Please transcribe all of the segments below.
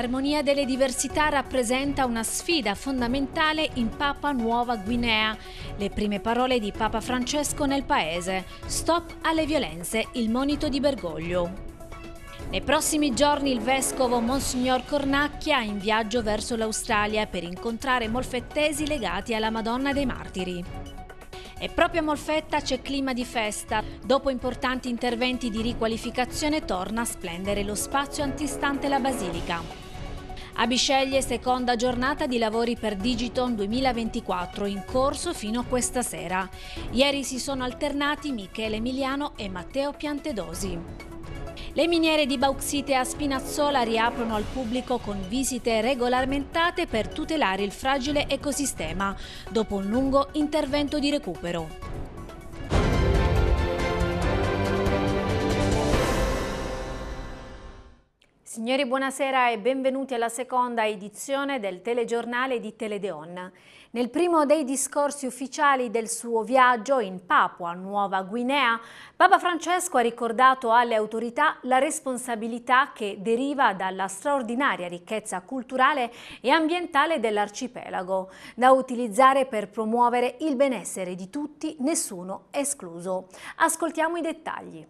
L'armonia delle diversità rappresenta una sfida fondamentale in Papua Nuova Guinea. Le prime parole di Papa Francesco nel paese. Stop alle violenze, il monito di Bergoglio. Nei prossimi giorni il vescovo Monsignor Cornacchia è in viaggio verso l'Australia per incontrare molfettesi legati alla Madonna dei Martiri. E proprio a Molfetta c'è clima di festa. Dopo importanti interventi di riqualificazione torna a splendere lo spazio antistante la basilica. A Bisceglie seconda giornata di lavori per Digiton 2024 in corso fino a questa sera. Ieri si sono alternati Michele Emiliano e Matteo Piantedosi. Le miniere di bauxite a Spinazzola riaprono al pubblico con visite regolamentate per tutelare il fragile ecosistema dopo un lungo intervento di recupero. Signori, buonasera e benvenuti alla seconda edizione del telegiornale di Teledeon. Nel primo dei discorsi ufficiali del suo viaggio in Papua Nuova Guinea, Papa Francesco ha ricordato alle autorità la responsabilità che deriva dalla straordinaria ricchezza culturale e ambientale dell'arcipelago, da utilizzare per promuovere il benessere di tutti, nessuno escluso. Ascoltiamo i dettagli.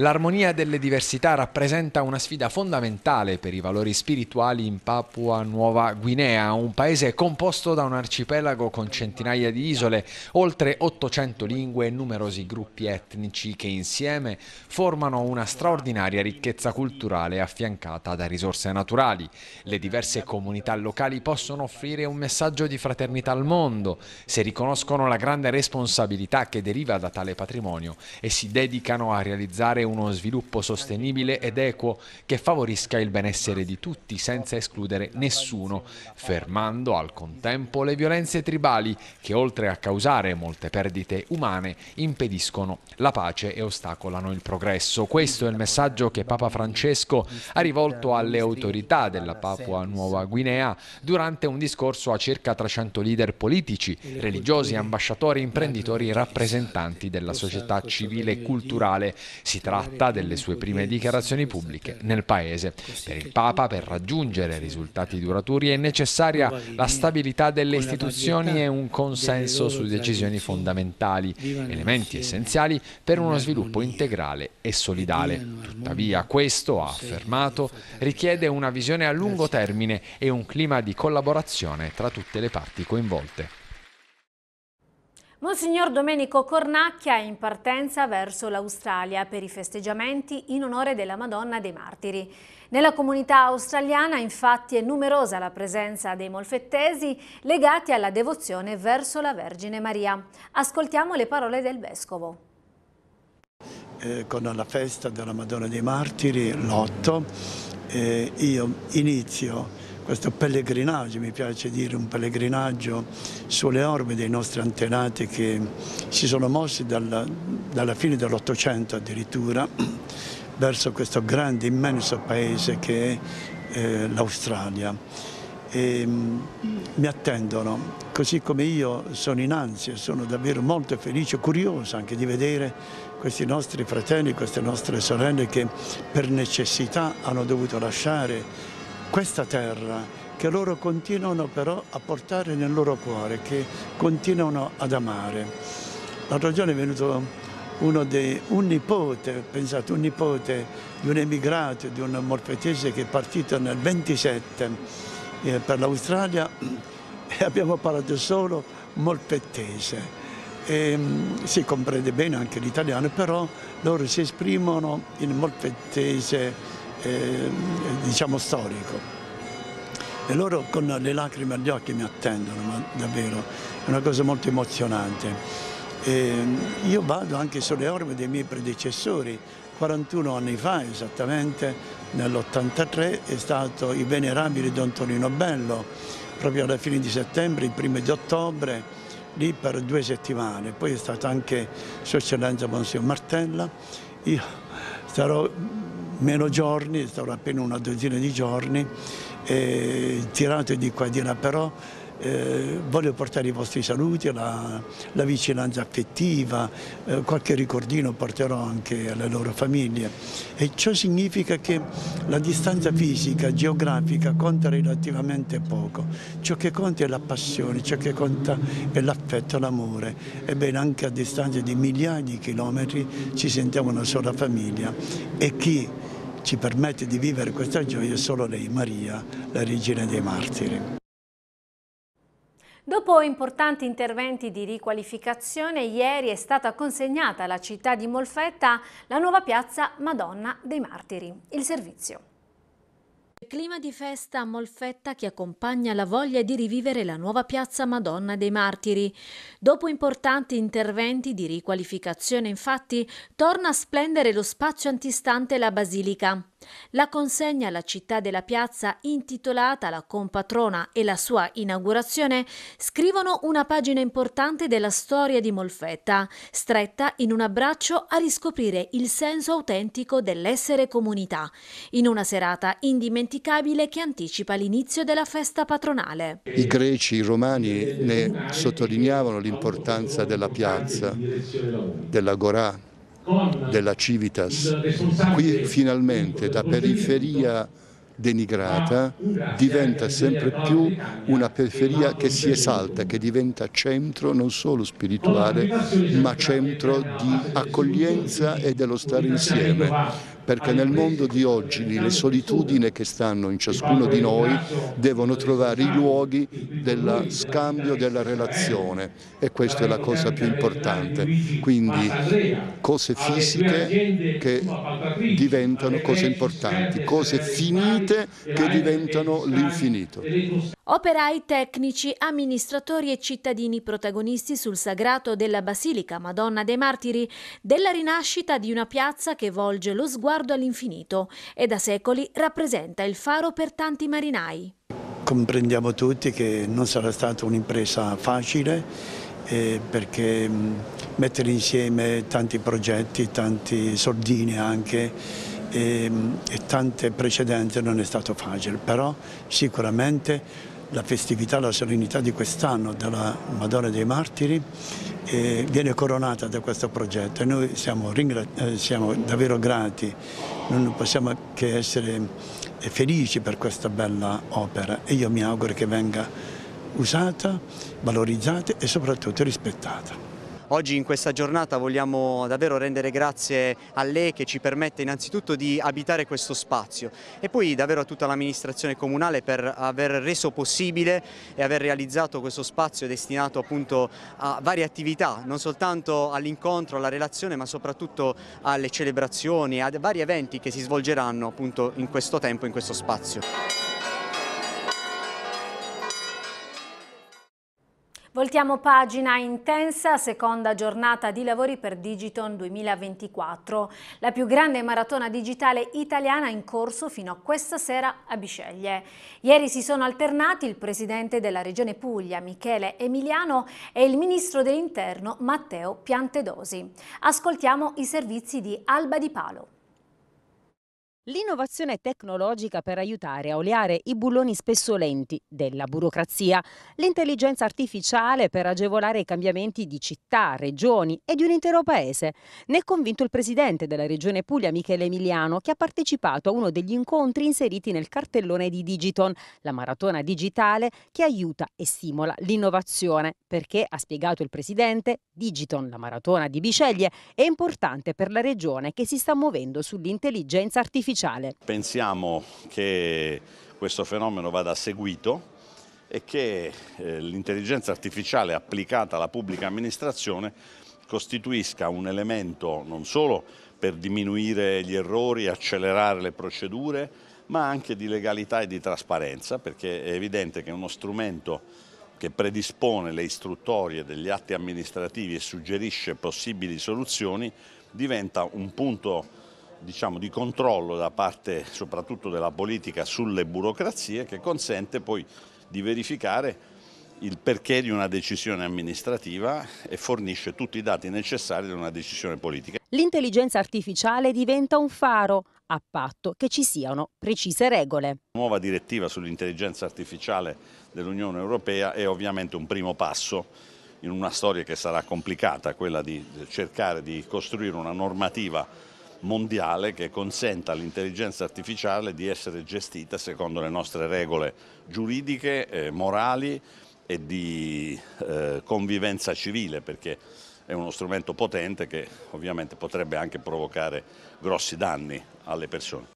L'armonia delle diversità rappresenta una sfida fondamentale per i valori spirituali in Papua Nuova Guinea, un paese composto da un arcipelago con centinaia di isole, oltre 800 lingue e numerosi gruppi etnici che insieme formano una straordinaria ricchezza culturale affiancata da risorse naturali. Le diverse comunità locali possono offrire un messaggio di fraternità al mondo se riconoscono la grande responsabilità che deriva da tale patrimonio e si dedicano a realizzare uno sviluppo sostenibile ed equo che favorisca il benessere di tutti senza escludere nessuno, fermando al contempo le violenze tribali che oltre a causare molte perdite umane impediscono la pace e ostacolano il progresso. Questo è il messaggio che Papa Francesco ha rivolto alle autorità della Papua Nuova Guinea durante un discorso a circa 300 leader politici, religiosi, ambasciatori, imprenditori rappresentanti della società civile e culturale. Si tratta tratta delle sue prime dichiarazioni pubbliche nel Paese. Per il Papa, per raggiungere risultati duraturi, è necessaria la stabilità delle istituzioni e un consenso su decisioni fondamentali, elementi essenziali per uno sviluppo integrale e solidale. Tuttavia questo, ha affermato, richiede una visione a lungo termine e un clima di collaborazione tra tutte le parti coinvolte. Monsignor Domenico Cornacchia è in partenza verso l'Australia per i festeggiamenti in onore della Madonna dei Martiri. Nella comunità australiana infatti è numerosa la presenza dei molfettesi legati alla devozione verso la Vergine Maria. Ascoltiamo le parole del Vescovo. Eh, con la festa della Madonna dei Martiri, l'otto, eh, io inizio questo pellegrinaggio, mi piace dire un pellegrinaggio sulle orme dei nostri antenati che si sono mossi dalla, dalla fine dell'Ottocento addirittura verso questo grande, immenso paese che è eh, l'Australia. Ehm, mi attendono, così come io sono in ansia, sono davvero molto felice, e curioso anche di vedere questi nostri fratelli, queste nostre sorelle che per necessità hanno dovuto lasciare questa terra che loro continuano però a portare nel loro cuore, che continuano ad amare. La ragione è venuto uno dei, un nipote, pensate, un nipote di un emigrato, di un morpetese che è partito nel 27 eh, per l'Australia e abbiamo parlato solo molpettese. E, mm, si comprende bene anche l'italiano, però loro si esprimono in molpettese eh, diciamo storico. E loro con le lacrime agli occhi mi attendono, ma davvero, è una cosa molto emozionante. E io vado anche sulle orme dei miei predecessori, 41 anni fa esattamente, nell'83 è stato il venerabile Don Tonino Bello, proprio alla fine di settembre, il primo di ottobre, lì per due settimane, poi è stato anche Sua Eccellenza Monsignor Martella. Io Sarò meno giorni, sarò appena una dozzina di giorni, eh, tirato di qua e di là, però eh, voglio portare i vostri saluti, la, la vicinanza affettiva, eh, qualche ricordino porterò anche alle loro famiglie e ciò significa che la distanza fisica, geografica conta relativamente poco, ciò che conta è la passione, ciò che conta è l'affetto, l'amore, ebbene anche a distanza di migliaia di chilometri ci sentiamo una sola famiglia e chi ci permette di vivere questa gioia è solo lei, Maria, la regina dei martiri. Dopo importanti interventi di riqualificazione, ieri è stata consegnata alla città di Molfetta la nuova piazza Madonna dei Martiri. Il servizio. Il clima di festa a Molfetta che accompagna la voglia di rivivere la nuova piazza Madonna dei Martiri. Dopo importanti interventi di riqualificazione, infatti, torna a splendere lo spazio antistante la basilica. La consegna alla città della piazza intitolata La compatrona e la sua inaugurazione scrivono una pagina importante della storia di Molfetta, stretta in un abbraccio a riscoprire il senso autentico dell'essere comunità, in una serata indimenticabile che anticipa l'inizio della festa patronale. I greci, i romani ne sottolineavano l'importanza della piazza, della gorà della Civitas. Qui finalmente la periferia denigrata diventa sempre più una periferia che si esalta, che diventa centro non solo spirituale ma centro di accoglienza e dello stare insieme perché nel mondo di oggi le solitudini che stanno in ciascuno di noi devono trovare i luoghi del scambio, della relazione e questa è la cosa più importante. Quindi cose fisiche che diventano cose importanti, cose finite che diventano l'infinito. Operai, tecnici, amministratori e cittadini protagonisti sul sagrato della Basilica Madonna dei Martiri, della rinascita di una piazza che volge lo sguardo sguardo all'infinito e da secoli rappresenta il faro per tanti marinai. Comprendiamo tutti che non sarà stata un'impresa facile eh, perché mm, mettere insieme tanti progetti, tanti soldini anche e, ehm, e tante precedenze non è stato facile, però sicuramente la festività, la solennità di quest'anno della Madonna dei Martiri eh, viene coronata da questo progetto e noi siamo, eh, siamo, davvero grati, non possiamo che essere eh, felici per questa bella opera e io mi auguro che venga usata, valorizzata e soprattutto rispettata. Oggi in questa giornata vogliamo davvero rendere grazie a lei che ci permette innanzitutto di abitare questo spazio e poi davvero a tutta l'amministrazione comunale per aver reso possibile e aver realizzato questo spazio destinato appunto a varie attività, non soltanto all'incontro, alla relazione ma soprattutto alle celebrazioni, a vari eventi che si svolgeranno appunto in questo tempo, in questo spazio. Voltiamo pagina intensa, seconda giornata di lavori per Digiton 2024, la più grande maratona digitale italiana in corso fino a questa sera a Bisceglie. Ieri si sono alternati il presidente della regione Puglia, Michele Emiliano, e il ministro dell'interno, Matteo Piantedosi. Ascoltiamo i servizi di Alba di Palo. L'innovazione tecnologica per aiutare a oleare i bulloni spesso lenti della burocrazia, l'intelligenza artificiale per agevolare i cambiamenti di città, regioni e di un intero paese. Ne è convinto il presidente della regione Puglia Michele Emiliano che ha partecipato a uno degli incontri inseriti nel cartellone di Digiton, la maratona digitale che aiuta e stimola l'innovazione perché, ha spiegato il presidente, Digiton, la maratona di Biceglie, è importante per la regione che si sta muovendo sull'intelligenza artificiale artificiale. Pensiamo che questo fenomeno vada seguito e che eh, l'intelligenza artificiale applicata alla pubblica amministrazione costituisca un elemento non solo per diminuire gli errori, accelerare le procedure, ma anche di legalità e di trasparenza, perché è evidente che uno strumento che predispone le istruttorie degli atti amministrativi e suggerisce possibili soluzioni diventa un punto diciamo, di controllo da parte soprattutto della politica sulle burocrazie che consente poi di verificare il perché di una decisione amministrativa e fornisce tutti i dati necessari ad una decisione politica. L'intelligenza artificiale diventa un faro a patto che ci siano precise regole. La nuova direttiva sull'intelligenza artificiale dell'Unione Europea è ovviamente un primo passo in una storia che sarà complicata, quella di cercare di costruire una normativa mondiale che consenta all'intelligenza artificiale di essere gestita secondo le nostre regole giuridiche, eh, morali e di eh, convivenza civile, perché è uno strumento potente che ovviamente potrebbe anche provocare grossi danni alle persone.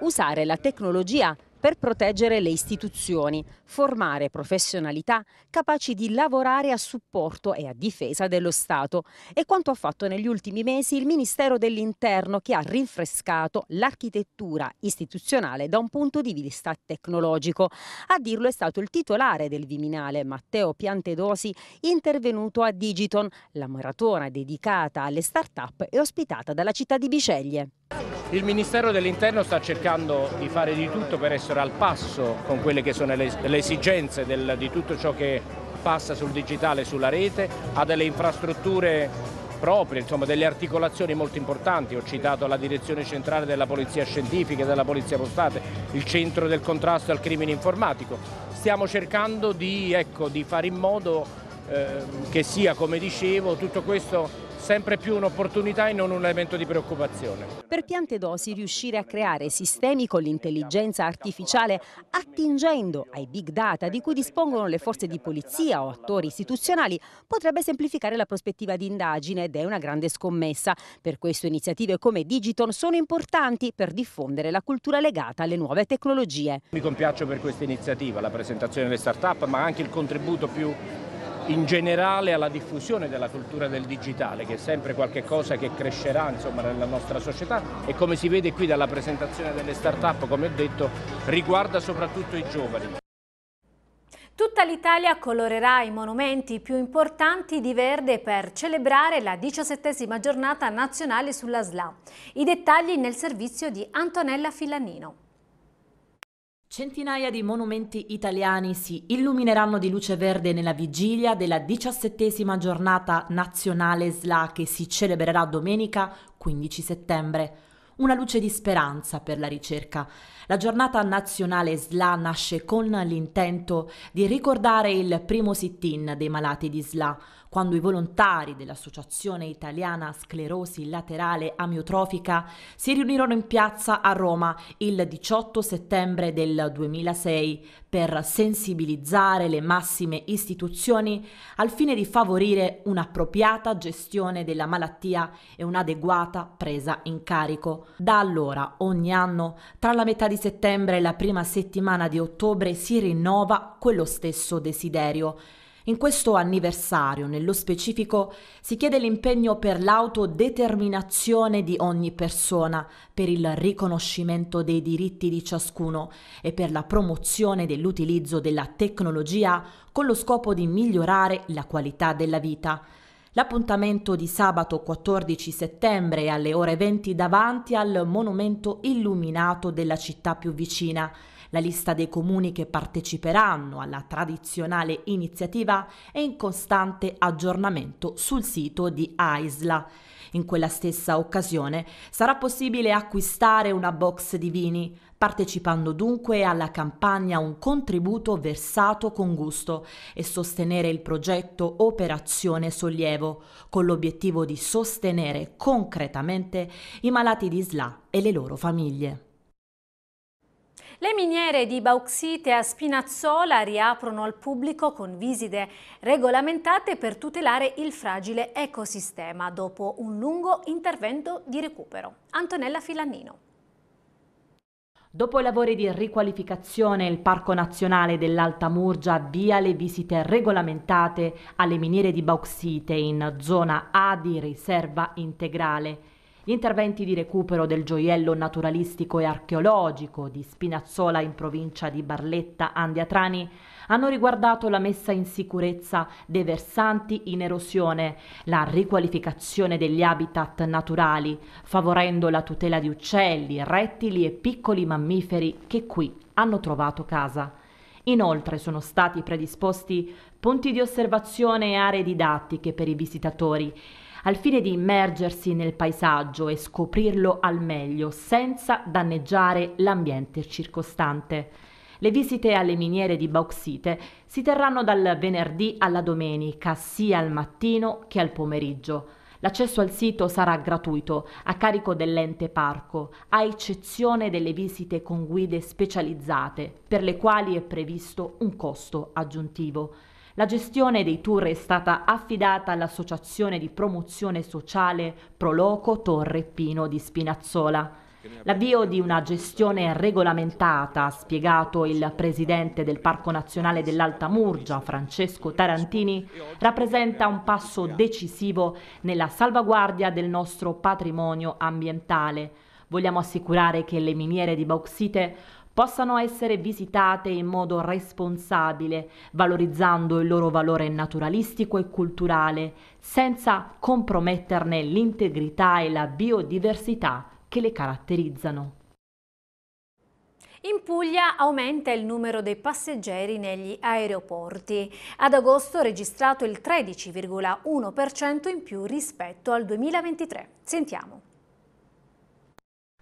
Usare la tecnologia per proteggere le istituzioni, formare professionalità capaci di lavorare a supporto e a difesa dello Stato. È quanto ha fatto negli ultimi mesi il Ministero dell'Interno che ha rinfrescato l'architettura istituzionale da un punto di vista tecnologico. A dirlo è stato il titolare del Viminale, Matteo Piantedosi, intervenuto a Digiton, la maratona dedicata alle start-up e ospitata dalla città di Biceglie. Il Ministero dell'Interno sta cercando di fare di tutto per essere essere al passo con quelle che sono le, le esigenze del, di tutto ciò che passa sul digitale, sulla rete, ha delle infrastrutture proprie, insomma delle articolazioni molto importanti, ho citato la direzione centrale della polizia scientifica e della polizia postale, il centro del contrasto al crimine informatico. Stiamo cercando di, ecco, di fare in modo eh, che sia, come dicevo, tutto questo sempre più un'opportunità e non un elemento di preoccupazione. Per piante dosi riuscire a creare sistemi con l'intelligenza artificiale attingendo ai big data di cui dispongono le forze di polizia o attori istituzionali potrebbe semplificare la prospettiva di indagine ed è una grande scommessa. Per questo iniziative come Digiton sono importanti per diffondere la cultura legata alle nuove tecnologie. Mi compiaccio per questa iniziativa, la presentazione delle start-up ma anche il contributo più in generale alla diffusione della cultura del digitale, che è sempre qualcosa che crescerà insomma, nella nostra società e come si vede qui dalla presentazione delle start-up, come ho detto, riguarda soprattutto i giovani. Tutta l'Italia colorerà i monumenti più importanti di verde per celebrare la diciassettesima giornata nazionale sulla SLA. I dettagli nel servizio di Antonella Filanino. Centinaia di monumenti italiani si illumineranno di luce verde nella vigilia della diciassettesima giornata nazionale SLA che si celebrerà domenica 15 settembre. Una luce di speranza per la ricerca. La giornata nazionale SLA nasce con l'intento di ricordare il primo sit-in dei malati di SLA, quando i volontari dell'Associazione Italiana Sclerosi Laterale Amiotrofica si riunirono in piazza a Roma il 18 settembre del 2006 per sensibilizzare le massime istituzioni al fine di favorire un'appropriata gestione della malattia e un'adeguata presa in carico. Da allora, ogni anno, tra la metà di settembre e la prima settimana di ottobre si rinnova quello stesso desiderio in questo anniversario, nello specifico, si chiede l'impegno per l'autodeterminazione di ogni persona, per il riconoscimento dei diritti di ciascuno e per la promozione dell'utilizzo della tecnologia con lo scopo di migliorare la qualità della vita. L'appuntamento di sabato 14 settembre alle ore 20 davanti al monumento illuminato della città più vicina la lista dei comuni che parteciperanno alla tradizionale iniziativa è in costante aggiornamento sul sito di AISLA. In quella stessa occasione sarà possibile acquistare una box di vini, partecipando dunque alla campagna Un contributo versato con gusto e sostenere il progetto Operazione Sollievo, con l'obiettivo di sostenere concretamente i malati di SLA e le loro famiglie. Le miniere di bauxite a Spinazzola riaprono al pubblico con visite regolamentate per tutelare il fragile ecosistema dopo un lungo intervento di recupero. Antonella Filannino. Dopo i lavori di riqualificazione, il Parco Nazionale dell'Alta Murgia avvia le visite regolamentate alle miniere di bauxite in zona A di riserva integrale. Gli interventi di recupero del gioiello naturalistico e archeologico di Spinazzola in provincia di Barletta Andiatrani hanno riguardato la messa in sicurezza dei versanti in erosione, la riqualificazione degli habitat naturali, favorendo la tutela di uccelli, rettili e piccoli mammiferi che qui hanno trovato casa. Inoltre sono stati predisposti punti di osservazione e aree didattiche per i visitatori al fine di immergersi nel paesaggio e scoprirlo al meglio senza danneggiare l'ambiente circostante. Le visite alle miniere di bauxite si terranno dal venerdì alla domenica, sia al mattino che al pomeriggio. L'accesso al sito sarà gratuito, a carico dell'ente parco, a eccezione delle visite con guide specializzate, per le quali è previsto un costo aggiuntivo. La gestione dei tour è stata affidata all'Associazione di Promozione Sociale Proloco Torre Pino di Spinazzola. L'avvio di una gestione regolamentata, ha spiegato il presidente del Parco Nazionale dell'Alta Murgia, Francesco Tarantini, rappresenta un passo decisivo nella salvaguardia del nostro patrimonio ambientale. Vogliamo assicurare che le miniere di bauxite possano essere visitate in modo responsabile, valorizzando il loro valore naturalistico e culturale, senza comprometterne l'integrità e la biodiversità che le caratterizzano. In Puglia aumenta il numero dei passeggeri negli aeroporti. Ad agosto è registrato il 13,1% in più rispetto al 2023. Sentiamo.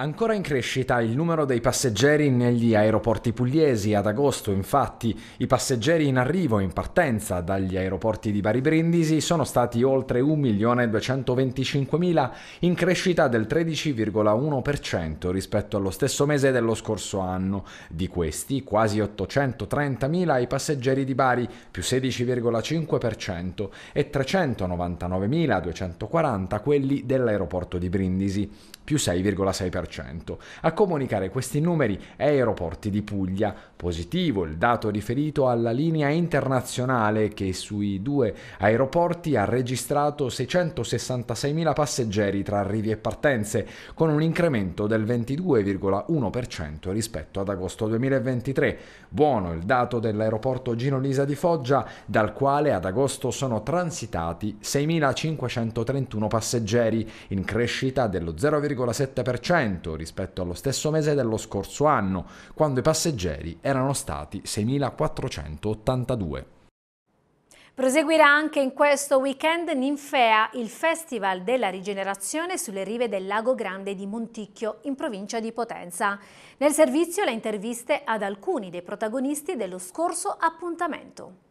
Ancora in crescita il numero dei passeggeri negli aeroporti pugliesi. Ad agosto, infatti, i passeggeri in arrivo e in partenza dagli aeroporti di Bari Brindisi sono stati oltre 1.225.000, in crescita del 13,1% rispetto allo stesso mese dello scorso anno. Di questi, quasi 830.000 i passeggeri di Bari, più 16,5%, e 399.240 quelli dell'aeroporto di Brindisi più 6,6%. A comunicare questi numeri è Aeroporti di Puglia, positivo il dato riferito alla linea internazionale che sui due aeroporti ha registrato 666.000 passeggeri tra arrivi e partenze, con un incremento del 22,1% rispetto ad agosto 2023. Buono il dato dell'aeroporto Gino Lisa di Foggia, dal quale ad agosto sono transitati 6.531 passeggeri, in crescita dello 0,5%. 3,7% rispetto allo stesso mese dello scorso anno, quando i passeggeri erano stati 6.482. Proseguirà anche in questo weekend Ninfea, il Festival della Rigenerazione sulle rive del Lago Grande di Monticchio, in provincia di Potenza. Nel servizio le interviste ad alcuni dei protagonisti dello scorso appuntamento.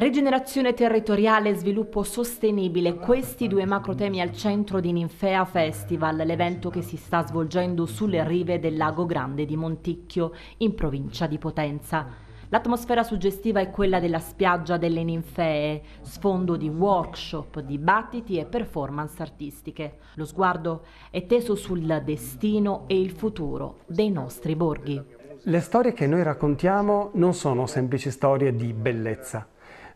Rigenerazione territoriale e sviluppo sostenibile, questi due macro temi al centro di Ninfea Festival, l'evento che si sta svolgendo sulle rive del lago Grande di Monticchio, in provincia di Potenza. L'atmosfera suggestiva è quella della spiaggia delle ninfee, sfondo di workshop, dibattiti e performance artistiche. Lo sguardo è teso sul destino e il futuro dei nostri borghi. Le storie che noi raccontiamo non sono semplici storie di bellezza,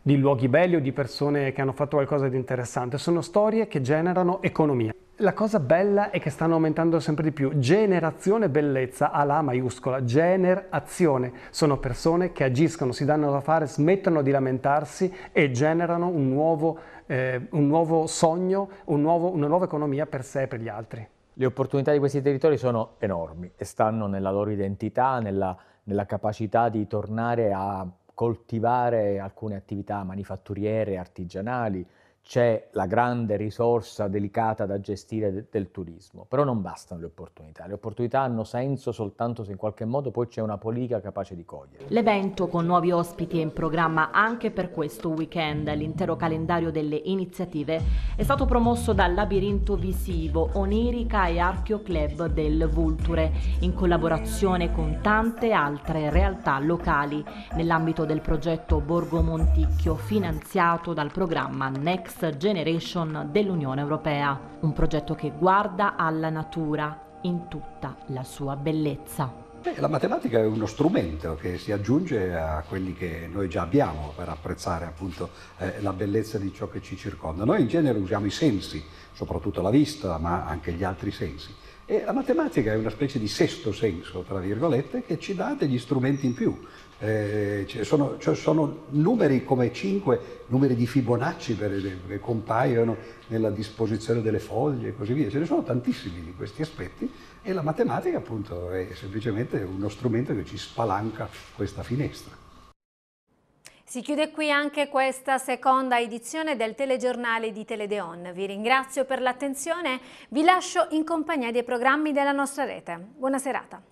di luoghi belli o di persone che hanno fatto qualcosa di interessante, sono storie che generano economia. La cosa bella è che stanno aumentando sempre di più. Generazione bellezza la maiuscola, generazione. Sono persone che agiscono, si danno da fare, smettono di lamentarsi e generano un nuovo, eh, un nuovo sogno, un nuovo, una nuova economia per sé e per gli altri. Le opportunità di questi territori sono enormi e stanno nella loro identità, nella, nella capacità di tornare a coltivare alcune attività manifatturiere, artigianali, c'è la grande risorsa delicata da gestire de- del turismo, però non bastano le opportunità, le opportunità hanno senso soltanto se in qualche modo poi c'è una politica capace di cogliere. L'evento con nuovi ospiti è in programma anche per questo weekend, l'intero calendario delle iniziative è stato promosso dal labirinto visivo Onirica e Archeo Club del Vulture, in collaborazione con tante altre realtà locali, nell'ambito del progetto Borgo Monticchio finanziato dal programma Next Next Generation dell'Unione Europea, un progetto che guarda alla natura in tutta la sua bellezza. Beh, la matematica è uno strumento che si aggiunge a quelli che noi già abbiamo per apprezzare appunto eh, la bellezza di ciò che ci circonda. Noi in genere usiamo i sensi, soprattutto la vista, ma anche gli altri sensi. E la matematica è una specie di sesto senso, tra virgolette, che ci dà degli strumenti in più. Eh, sono, cioè sono, numeri come 5, numeri di Fibonacci per esempio, che compaiono nella disposizione delle foglie e così via. Ce ne sono tantissimi di questi aspetti e la matematica appunto è semplicemente uno strumento che ci spalanca questa finestra. Si chiude qui anche questa seconda edizione del telegiornale di Teledeon. Vi ringrazio per l'attenzione, vi lascio in compagnia dei programmi della nostra rete. Buona serata.